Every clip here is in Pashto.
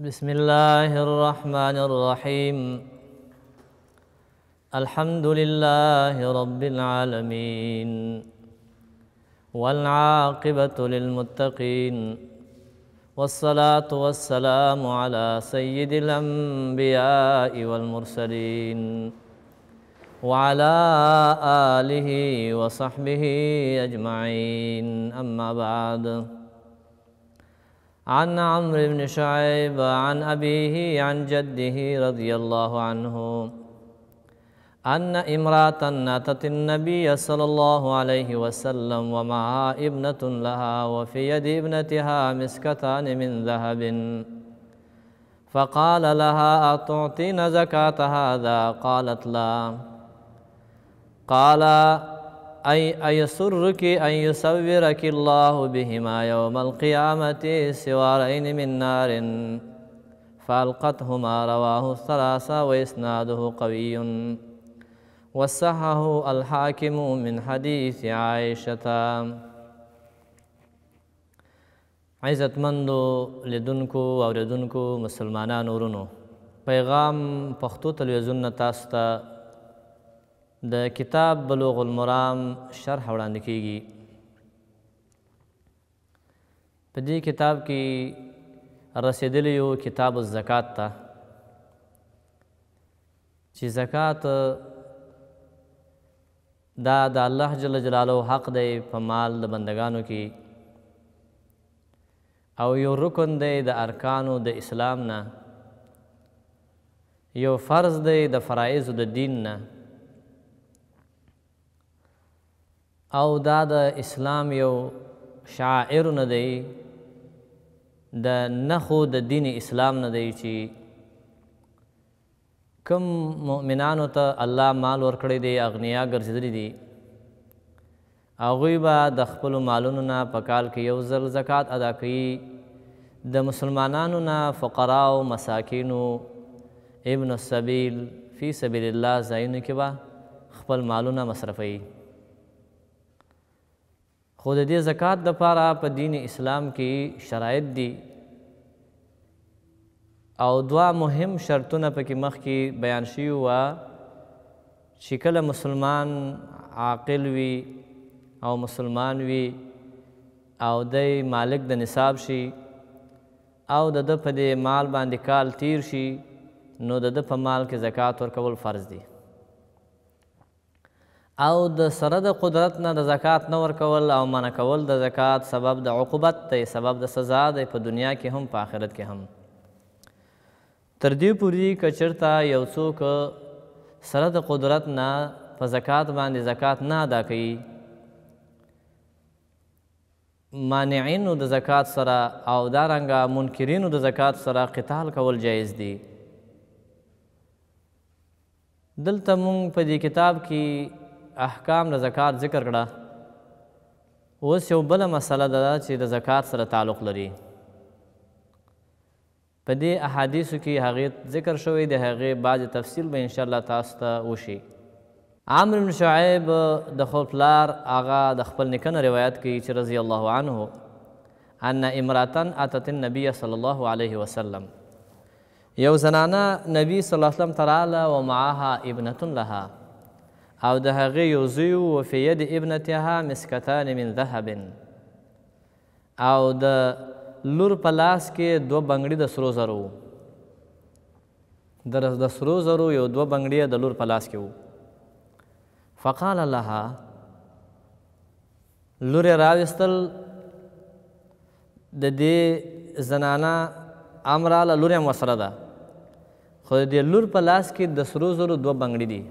بسم الله الرحمن الرحيم الحمد لله رب العالمين والعاقبة للمتقين والصلاة والسلام على سيد الأنبياء والمرسلين وعلى آله وصحبه أجمعين أما بعد عن عمرو بن شعيب عن أبيه عن جده رضي الله عنه أن امرأة ناتت النبي صلى الله عليه وسلم ومعها ابنة لها وفي يد ابنتها مسكتان من ذهب فقال لها أتعطين زكاة هذا قالت لا قال أي أيسرك أن يصورك الله بهما يوم القيامة سوارين من نار فألقتهما رواه الثلاثة وإسناده قوي وصحه الحاكم من حديث عائشة عزتمندو لیدونکو لدنكو مسلمانانو ورونو پیغام پښتو تلویزیون نه تاسو د کتاب بلوغ المرام شرح وړاندې کیږي په دې کتاب کې رسیدلی یو کتاب الزکات ته چې زکات دا د الله جل جلاله حق دی په مال د بندگانو کې او یو رکن دی د ارکانو د اسلام نه یو فرض دی د فرایضو د دین نه او دا د اسلام یو شاعر نه دی د نخو د دین اسلام نه دی چې کم مؤمنانو ته الله مال ورکړی دی اغنیا ګرځېدلی دي هغوی به د خپلو مالونو نه په کال کې یو ځل زکات ادا کوي د مسلمانانو نه فقراو مساکینو ابن السبیل فی سبیل الله ځایونو کې به خپل مالونه مصرفوي خو د دې زکات د پاره په دین اسلام کې شرایط دي او دوا مهم شرطونه پکې مخ کې بیان شوي و چې کله مسلمان عاقل وي او مسلمان وي او دی مالک د نصاب شي او د د په د مال باندې کال تیر شي نو د د په مال کې زکات ورکول فرض دي او د سره د قدرت نه د زکات نه ورکول او منع کول د زکات سبب د عقوبت دی سبب د سزا دی په دنیا کې هم په آخرت کې هم تر دې پورې که چېرته یو څوک سره د قدرت نه په زکات باندې زکات نه ادا کوي مانعینو د زکات سره او دارنګه منکرینو د زکات سره قتال کول جایز دی دلته مونږ په دې کتاب کې احکام د زکات ذکر کړه اوس یو بله مسله ده چې د زکات سره تعلق لري په دې احادیثو کې هغې ذکر شوی د هغې بعضې تفصیل به انشاءالله تاسو ته وشي عامر بن شعیب د خپل پلار هغه د خپل نیکه نه روایت کوي چې رضی الله عنه ان امراتن اتت النبی صلی الله علیه وسلم یو زنانه نبی صلی الله علیه وسلم تراله و معها ابنه لها او د هغې یو زوی و فی ید ابنتها مسکتان من ذهب او د لور په لاس کې دوه بنګړي د سرو زرو وو د د سرو زرو یو دوه بنګړي د لور په لاس کې وو فقال لها لور راوستل د دې زنانا امراله لور هم وسره ده خو د لور په لاس کې د سرو زرو دوه بنګړي دي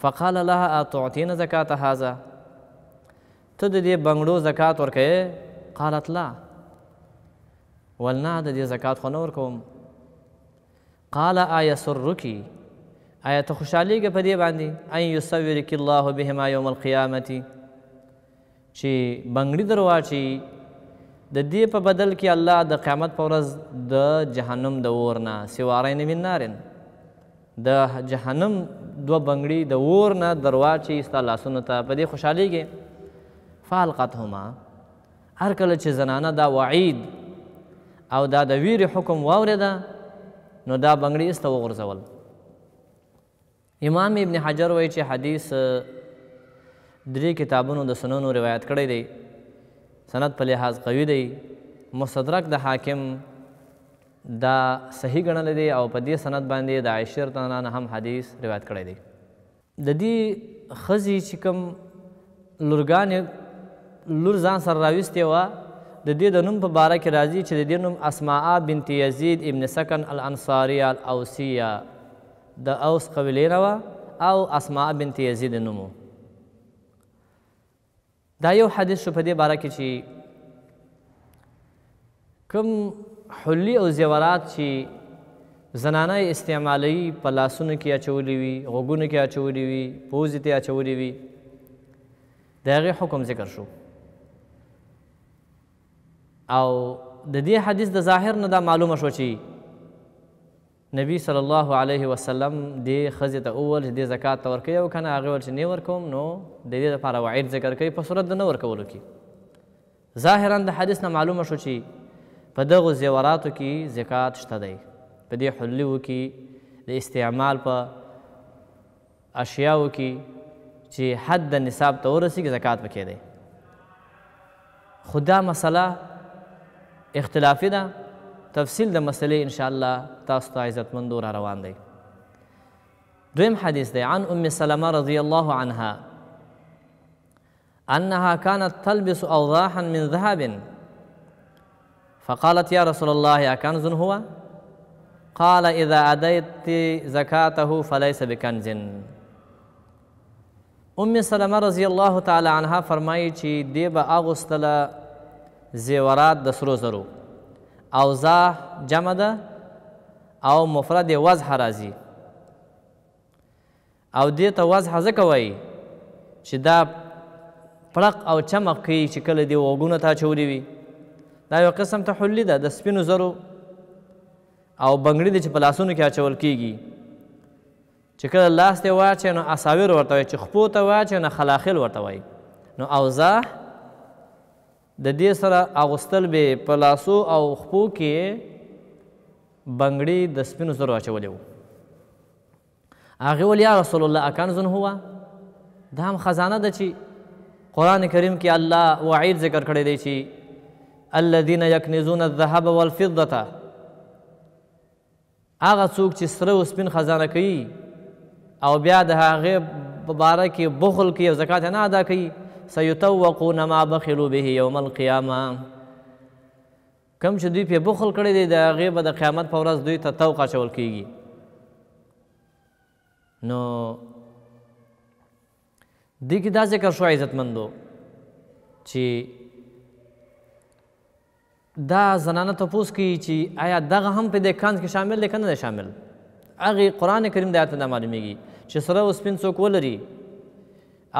فقال لها اتعطين زکات هذا ته د دې بنګړو زکات ورکې قالت لا ولنا د دې زکات خو نه ورکوم قال ايسرك آیا ته خوشحالیږې په دې باندې ان یصورک الله بهما یوم القیامت چې بنګړي در واچي د دې په بدل کې الله د قیامت په ورځ د جهنم د اور نه سواری نه من نارن د جهنم دو بنګړي د اور نه درواچې ستا لاسونو ته په دې خوشحالېږې فالقتهما هر کله چې زنانه دا وعید او دا د ویرې حکم واورېده نو دا بنګړي ستا وغورځول امام ابن حجر وایي چې حدیث درې کتابونو د سننو روایت کړی دی سند په لحاظ قوي دی مستدرک د حاکم دا صحیح ګڼل دي او په دې سند باندې د عائشه رضی الله عنها هم حدیث روایت کړی دی د دې خزي چې کوم لورګان لور ځان سره راوستي و د دې د نوم په باره کې راځي چې د دې نوم اسماء بنت یزید ابن سکن الانصاری الاوسیه د اوس قبیلې نه وه او اسماء بنت یزید نوم دا یو حدیث شو په دې باره کې چې کوم حلی او زیورات چې زنانه استعمالوي په لاسونو کې اچولی وي غوږونو کې اچولی وي پوزې ته اچولی وي د هغې حکم ذکر شو او د دې حدیث د ظاهر نه دا معلومه شو چې نبی صلی الله علیه وسلم دې ښځې ته وویل چې دې زکات ته ورکوي او که نه هغې ویل چې نه ورکوم نو د دې دپاره وعید ذکر کوي په صورت د نه ورکولو کې ظاهرا د حدیث نه معلومه شو چې په دغو زیوراتو کې زکات شته دی په دې حلیو کې د استعمال په اشیاو کې چې حد د نصاب ته ورسیږي زکات پکې دی خو دا مسله اختلافي ده تفصیل د مسلې ان شاء الله تاسو ته عزتمندو را روان دی دویم حدیث دی عن ام سلمه رضی الله عنها انها كانت تلبس اوضاحا من ذهب فقالت يا رسول الله أكنز هو قال إذا أديت زكاته فليس بكنز ام سلمة رضي الله تعالى عنها فرمایي چې دی به اغوستله زیورات د سرو زرو اوزا جمع ده او مفرد وزح رازي او دې ته وضح ځکه وایي دا او چمق کوي چې کله دې غوږونو تا اچولي وي دا یو قسم تحلی ده د سپینو زرو او بنګړي دي چې په لاسونو کې اچول کیږي چې کله لاس ته واچي نو اساویر ورته وایي چې خپو ته واچي نو خلاخل ورته وایي نو اوزاح د دې سره اغوستل به په لاسو او خپو کې بنګړي د سپینو زرو اچولې وو هغه ول یا رسول الله اکانزن هوا دا هم خزانه ده چې قران کریم کې الله وعید ذکر کړی دی چې الذين يكنزون الذهب والفضه هغه څوک چې سره او سپین خزانه کوي او بیا د هغې په باره کې بخل کوي او زکات نه ادا کوي سیتوقون ما بخلوا به یوم القیامه کم چې دوی په بخل کړی دی د هغې به د قیامت په ورځ دوی ته توق اچول کیږي نو دې کې دا ذکر شو عزتمندو چې دا زنانه تپوس کوي چې آیا دغه هم په دې کانز کې شامل دی که نه دی شامل هغې قرآن کریم د آیت نه معلومیږي چې سره سپین څوک ولري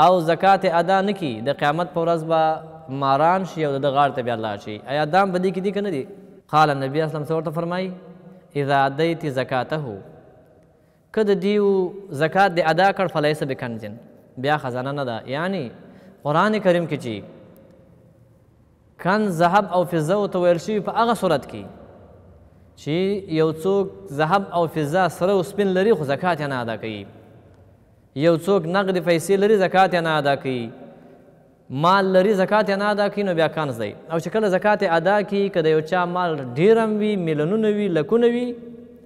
او زکات ادا نه کړي د قیامت په ورځ به ماران شي او د ده غاړې ته بیا الله شي آیا دا هم په دې کې دي که نه دي قال نبی اسلم څه ورته فرمایي اذا ادیت زکاته که د دیو زکات دې ادا کړ فلیس بکنزن بیا خزانه نه ده یعنی قرآن کریم کې چې کن ذهب او فضه ورته ویل شوي په هغه صورت کې چې یو څوک ذهب او فضه سره او سپین لري خو زکات یې نه ادا کوي یو څوک نقد پیسې لري زکات یې نه ادا کوي مال لري زکات یې نه ادا کوي نو بیا کنز دی او چې کله زکات ادا کوي که د یو چا مال ډیر هم وي میلیونونه وي لکونه وي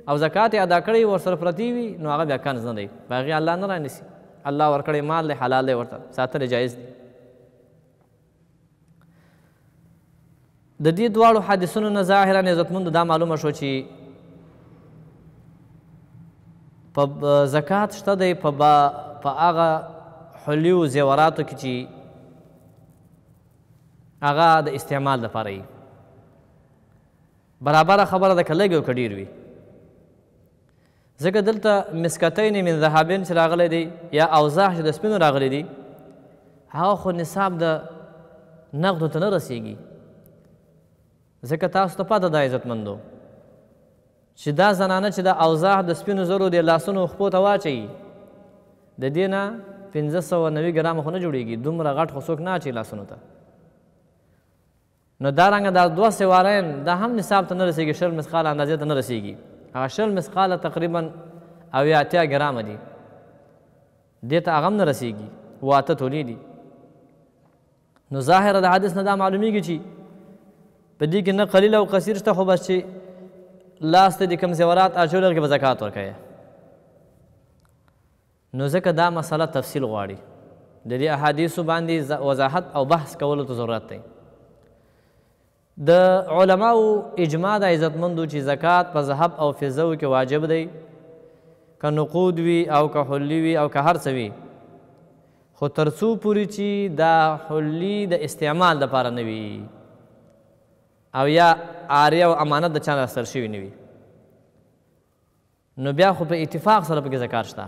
او زکات ادا کړی ورسره پرتی وي نو هغه بیا کنز نه دی په هغې الله نه رانیسي الله ورکړی مال دی حلال دی ورته ساتل جایز دی د دې دواړو حادثونو نه ظاهرا عزتمندو دا معلومه شو چې په زکات شته دی په په هغه حلیو زیوراتو کې چې هغه د استعمال دپاره وي برابره خبره ده که لږ او که ډېر وي ځکه دلته مسکتین من ذهابین چې راغلی دی یا اوزاح چې د سپینو راغلی دی هغه خو نصاب د نغدو ته نه رسیږي ځکه تاسو ته پاته ده عزتمندو چې دا زنانه چې د اوزاح د سپینو زرو د لاسونو خپو ته واچوي د دې نه پنځه سوه نوي ګرامه خو نه جوړېږي دومره غټ خو څوک نه اچوي لاسونو ته نو دارنګه دا دوه سوارین دا هم نصاب ته نه رسېږي شل مسقاله اندازې ته نه رسېږي هغه شل مسقاله تقریبا اویا اتیا ګرامه دي دې ته هغه هم نه رسېږي واته تولې دي نو ظاهره د حدیث نه دا معلومیږي چې په دې کې نه قلیل او کثیر شته خو بس چې لاس ته د کوم زیورات اچول هغې به زکات ورکوې نو ځکه دا مسله تفصیل غواړي د دې احادیثو باندې وضاحت او بحث کولو ته ضرورت دی د علماو اجماع د عزتمندو چې زکات په ذهب او فضو کې واجب دی که نقود وي او که حلی وي او که هر څه وي خو ترڅو پورې چې دا حلی د استعمال لپاره نه وي او یا آریه او امانت د چا نه اخیستل شوي نه وي نو بیا خو په اتفاق سره پکې زکات شته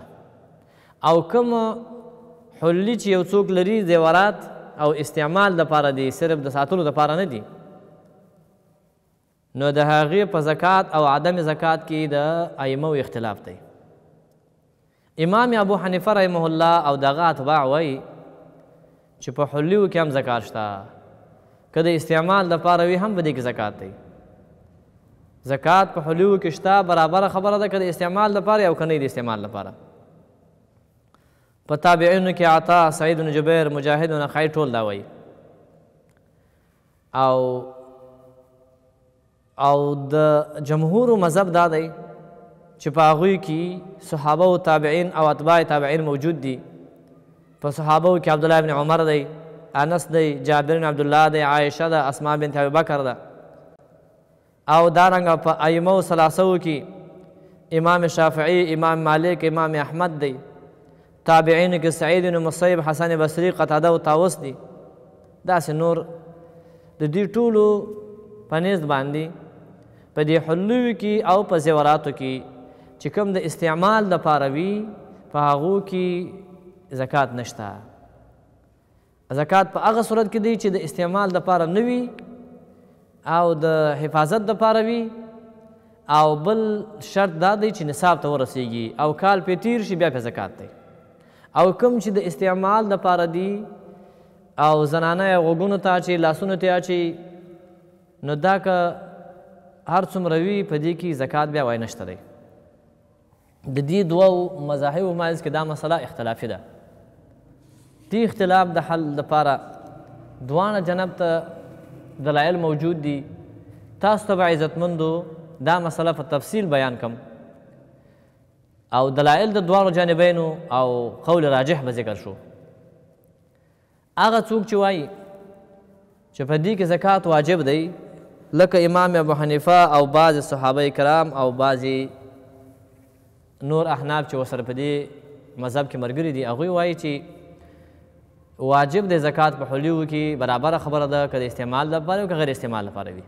او کوم حلي چې یو څوک لري زیورات او استعمال دپاره دی صرف د ساتلو دپاره نه دي نو د هغې په زکات او عدم زکات کې د ائمو اختلاف دی امام ابو حنیفه رحمه الله او دغه اتباع وایي چې په حلیو کې هم زکات شته کده استعمال د پاره وي هم به د زکات دی زکات په حلو کې شته برابر خبره ده کده استعمال د پاره او کنه د استعمال لپاره په تابعینو کې عطا سعید بن جبیر مجاهد بن خای ټول دا وایي او او د جمهور مذهب دا دی چې په هغوی کې صحابه او تابعین او اتباع تابعین موجود دي په صحابه کې عبدالله بن عمر دی انس دی جابر بن عبد الله دی عائشه ده اسماء بنت ابي بکر ده او دارنګ په ائمه ثلاثو کې امام شافعی امام مالک امام احمد دی تابعین کې سعید بن مصیب حسن بصری قتاده او طاوس دی داسې نور د دې ټولو پنځ باندې په دې حلو کې او په زیوراتو کې چې کوم د استعمال لپاره وي په هغو کې زکات نشته زکات په هغه صورت کې دی چې د استعمال لپاره نه وي او د حفاظت لپاره وي او بل شرط دا دی چې نصاب ته ورسیږي او کال پې تیر شي بیا په زکات دی او کم چې د استعمال لپاره دی او زنانه غوګونو ته اچي لاسونو ته اچي نو دا که هر څومره وي په دې کې زکات بیا وای نشته دی د دې دوو مذاهبو مانځ کې دا مسله اختلافي ده دی اختلاف د حل لپاره دوانه جنب ته دلایل موجود دي تاسو ته عزتمندو دا مسله په تفصیل بیان کم او دلایل د دوانو جانبینو او قول راجح به ذکر شو هغه څوک چې وایي چې په دې کې زکات واجب دی لکه امام ابو حنیفه او بعض صحابه کرام او بعض نور احناف چې وسره په دې مذهب کې مرګري دي هغوی وایي چې واجب د زکات په حلیو کې برابر خبره ده که د استعمال لپاره او که غیر استعمال لپاره وي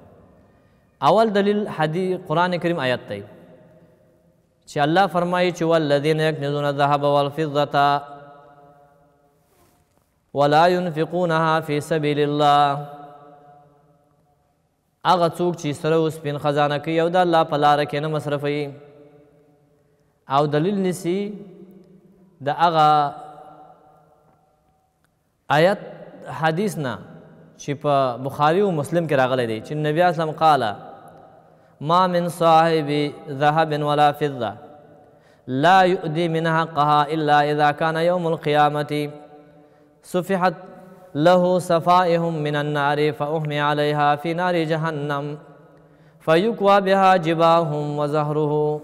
اول دلیل حدیث قران کریم آیت دی چې الله فرمایي چې والذین یکنزون الذهب والفضه ولا ينفقونها فی سبیل الله هغه څوک چې سره سپین خزانه کوي او د الله په لاره کې نه مصرفوي او دلیل نیسي د هغه آیت حدیث نه چې په بخاری او مسلم کې راغلی دی چې نبی اسلام قال ما من صاحب ذهب ولا فضه لا يؤدي من حقها الا اذا كان يوم القيامه صفحت له صفائهم من النار فأحمي عليها في نار جهنم فيكوى بها جباهم وزهره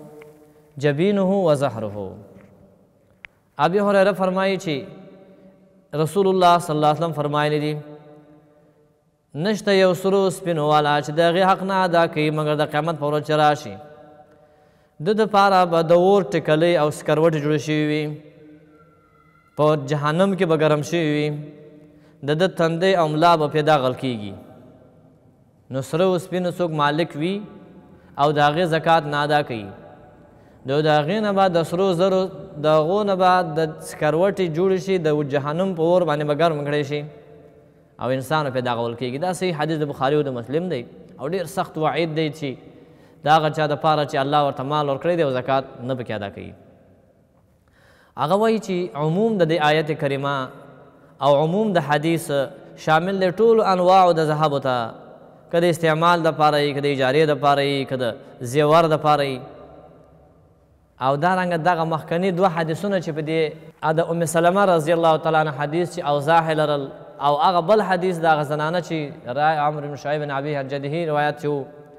جبينه وزهره ابي هريره فرمایي چې رسول الله صلی الله علیه وسلم فرمایلی دي نشته یو سرو سپینو والا چې د هغې حق نه ادا کوي مګر د قیامت په ورځ چې راشي د دپاره به د اور ټکلۍ او سکروټې جوړې شوي وي په جهنم کې به ګرم شوي وي د ده تندې او ملا به پیدا غل کیږي نو سره سپینو څوک مالک وي او د هغې زکات نه ادا کوي نو د هغې نه به د سرو زرو د هغو نه به د سکروټې جوړې شي د جهنم په اور باندې به ګرم کړی شي او انسان په داغول کېږي دا صحیح حدیث د بخاري او د مسلم دی او ډیر سخت وعید دی چې دا هغه چا د پاره چې الله ورته مال ورکړی دی او زکات نه پکې ادا کوي هغه وایي چې عموم د دې آیت کریمه او عموم د حدیث شامل دی ټولو انواعو د ذهبو ته که د استعمال د پاره یي که د اجارې د پاره یي که د زیور د پاره یي او دا رنګ دغه مخکنی دوه حدیثونه چې په دې د ام سلمہ رضی الله تعالی عنها حدیث چې اوزاح لرل او هغه بل حدیث دا غزنانه چې رای عمرو بن شعیب بن ابي حجده روایت چې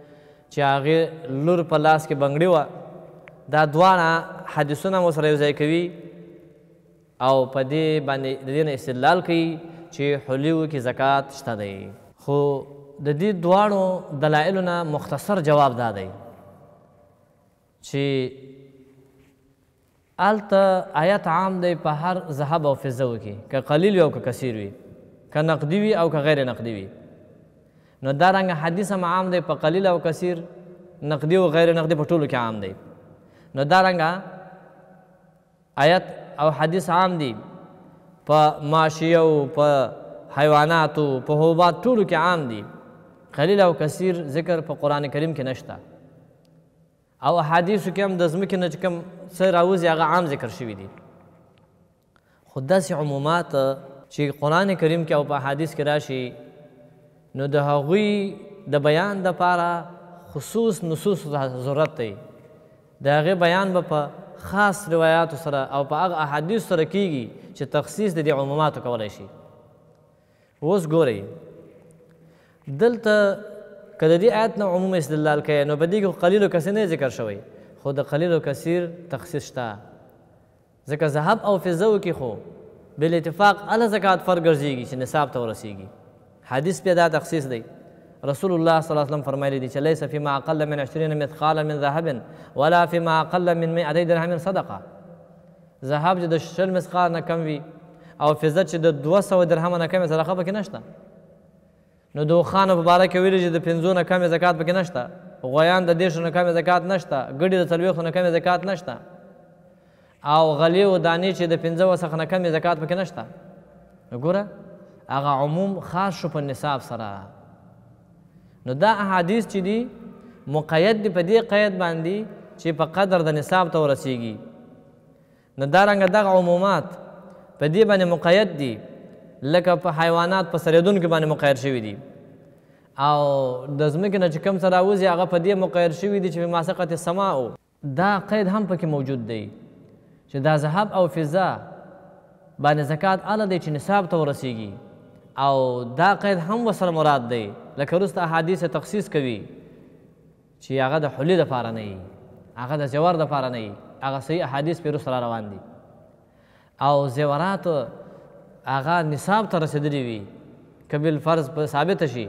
چې هغه لور په لاس کې بنگړی و دا دواړه حدیثونه مو سره یوځای کوي او په دې باندې د دین استدلال کوي چې حلیو کې زکات شته دی خو د دې دواړو دلایلو نه مختصر جواب دا دی چې الته آیت عام دی په هر ذهب او فضو کې که قلیل وي او که کثیر وي که نقدي وي او که غیر نقدي وي نو دا رنګ حدیث هم عام دی په قلیل او کثیر نقدي او غیر نقدي په ټولو کې عام دی نو دا رنګ آیت او حدیث عام دی په ماشیو په حیواناتو په حبوبات ټولو کې عام دی قلیل او کثیر ذکر په قران کریم کې نشته او احادیثو کې هم د ځمکې نه چې کوم څه راوځي هغه عام ذکر شوي دي خو داسې عمومات چې قرآن کریم کې او په احادیث کې راشي نو د هغوی د بیان دپاره خصوص نصوص ضرورت دی د هغې بیان به په خاص روایاتو سره او په هغه احادیث سره کیږي چې تخصیص د دې عموماتو کولی شي اوس ګورئ دلته که د دې آیت نه عموم استدلال کوي نو په دې کې قلیل و کثیر نه ذکر شوی خو د قلیل و کثیر تخصیص شته ځکه ذهب او فضه کې خو بل اتفاق ال زکات فرق ګرځيږي چې نصاب ته ورسیږي حدیث په دا تخصیص دی رسول الله صلی الله علیه وسلم فرمایلی دی چې ليس فيما اقل من 20 مثقالا من ذهب ولا فيما اقل من 100 درهم صدقه ذهب چې د 20 مثقال نه کم وي او فضه چې د 200 درهم نه کم صدقه پکې نشته نو د خان په باره کې ویل چې د 50 نه کم زکات پکې نشته غویان د 10 نه کم زکات نشته ګډي د 40 نه کم زکات نشته او غلی او دانی چې د 15 وسخ نه کم زکات پکې نشته ګوره هغه عموم خاص شو په نصاب سره نو دا احادیث چې دي مقید دی په دې قید باندې چې په قدر د نصاب ته ورسیږي نو دارنګه دغه عمومات په دې باندې مقید دي لکه په حیوانات په سریدون کې باندې مقایر شوی دي او د ځمکې نه چې کم سره راوځي هغه په دې مقایر شوي دي چې په ماسقت سما او دا قید هم پکې موجود دی چې دا ذهب او فضا باندې زکات اله دی چې نصاب ته ورسیږي او دا قید هم وسره مراد دی لکه وروسته احادیث تخصیص کوي چې هغه د حلي دپاره نه وي هغه د زیور دپاره نه وي هغه صحیح احادیث پرې وروسته روان دي او زیورات هغه نصاب ته رسیدلی وي کبل فرض په ثابت شي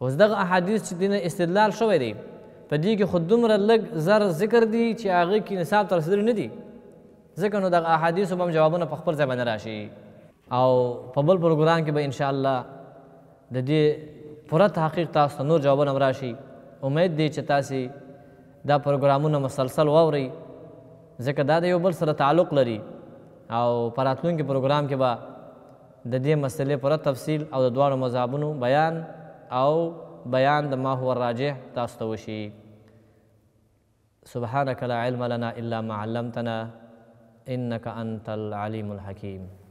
اوس دغه احادیث چې دینه استدلال شوی دی په دې کې خود دومره لږ زر ذکر دی چې هغه کې نصاب ته رسیدلی نه دی ځکه نو دغه احادیث به هم جوابونه په خپل ځای باندې راشي او په بل پروګرام کې به ان شاء الله د دې پوره تحقیق تاسو نور جوابونه راشي امید دی چې تاسو دا پروګرامونه مسلسل واورئ ځکه دا د یو بل سره تعلق لري او پراتلون کې پروګرام کې به د دې مسلې پر تفصیل او د دواړو مذهبونو بیان او بیان د ما هو راجح تاسو ته وشي سبحانك لا علم لنا الا ما علمتنا انك انت العليم الحكيم